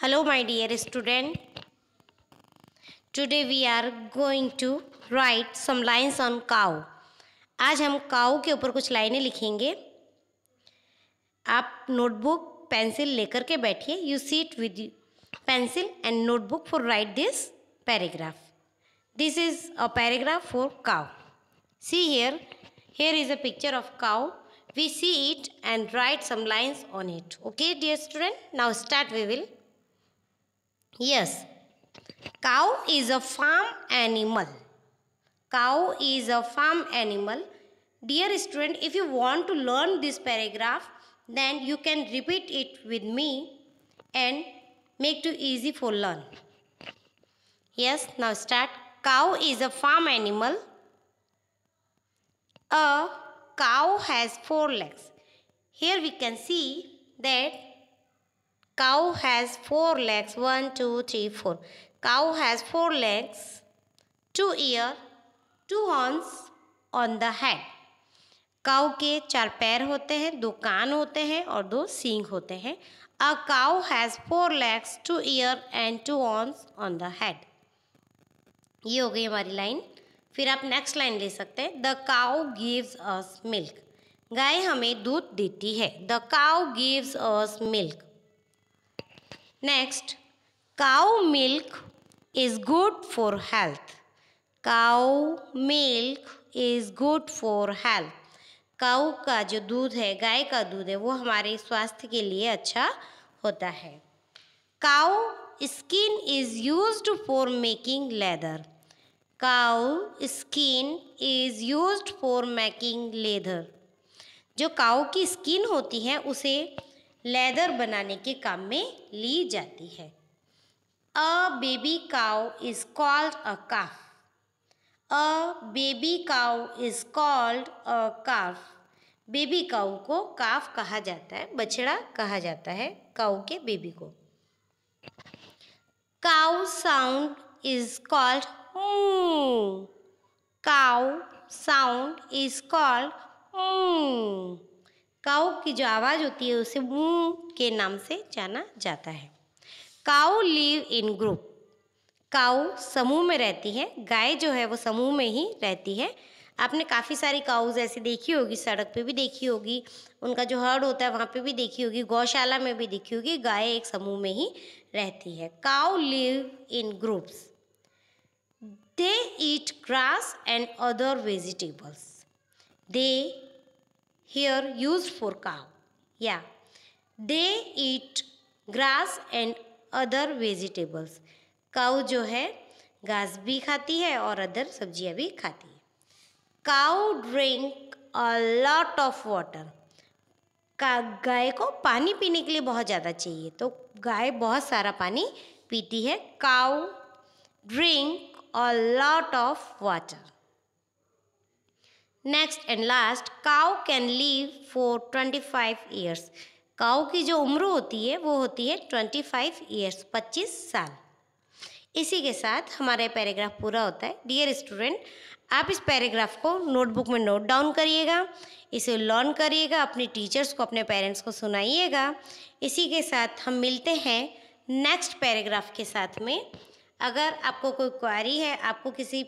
Hello my dear student. Today we are going to write some lines on cow. आज हम काऊ के ऊपर कुछ लाइनें लिखेंगे आप नोटबुक पेंसिल लेकर के बैठिए you sit with pencil and notebook for write this paragraph this is a paragraph for cow see here here is a picture of we see it and write some lines on it okay dear student now start we will Yes, cow is a farm animal. Cow is a farm animal. Dear student, if you want to learn this paragraph, then you can repeat it with me and make it easy for learn. Yes, now start. Cow is a farm animal. A cow has four legs. Here we can see that cow has four legs one two three four cow has four legs two ear two horns on the head cow के चार पैर होते हैं दो कान होते हैं और दो सींग होते हैं a cow has four legs two ear and two horns on the head ये हो गई हमारी लाइन फिर आप नेक्स्ट लाइन ले सकते हैं the cow gives us milk गाय हमें दूध देती है the cow gives us milk next cow milk is good for health cow milk is good for health cow का जो दूध है गाय का दूध है वो हमारे स्वास्थ्य के लिए अच्छा होता है cow skin is use for making leather cow skin is use for making leather जो काऊ की स्किन होती है उसे लेदर बनाने के काम में ली जाती है a baby cow is called a calf a baby cow is called a calf baby cow को काफ कहा जाता है बछड़ा कहा जाता है काउ के बेबी को cow sound is called cow sound is called cow की जो आवाज़ होती है उसे मूँ के नाम से जाना जाता है काऊ लिव इन ग्रुप काऊ समूह में रहती है गाय जो है वो समूह में ही रहती है आपने काफ़ी सारी काउज ऐसी देखी होगी सड़क पे भी देखी होगी उनका जो हर्ड होता है वहाँ पे भी देखी होगी गौशाला में भी देखी होगी गाय एक समूह में ही रहती है cow live in groups they eat grass and other vegetables they here used for cow. Yeah. They eat grass and other vegetables. Cow जो है घास भी खाती है और अदर सब्जियाँ भी खाती है cow drink a lot of water का गाय को पानी पीने के लिए बहुत ज़्यादा चाहिए तो गाय बहुत सारा पानी पीती है cow drink a lot of water next and last cow can live for twenty five years cow की जो उम्र होती है वो होती है ट्वेंटी फाइव ईयर्स पच्चीस साल इसी के साथ हमारा पैराग्राफ पूरा होता है डियर स्टूडेंट आप इस पैराग्राफ को नोटबुक में नोट डाउन करिएगा इसे लर्न करिएगा अपने टीचर्स को अपने पेरेंट्स को सुनाइएगा इसी के साथ हम मिलते हैं नेक्स्ट पैराग्राफ के साथ में अगर आपको कोई क्वारी है आपको किसी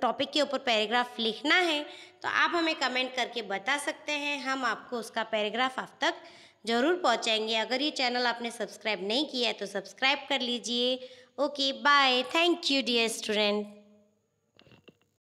टॉपिक के ऊपर पैराग्राफ लिखना है तो आप हमें कमेंट करके बता सकते हैं हम आपको उसका पैराग्राफ आप तक ज़रूर पहुंचाएंगे अगर ये चैनल आपने सब्सक्राइब नहीं किया है तो सब्सक्राइब कर लीजिए okay bye thank you dear student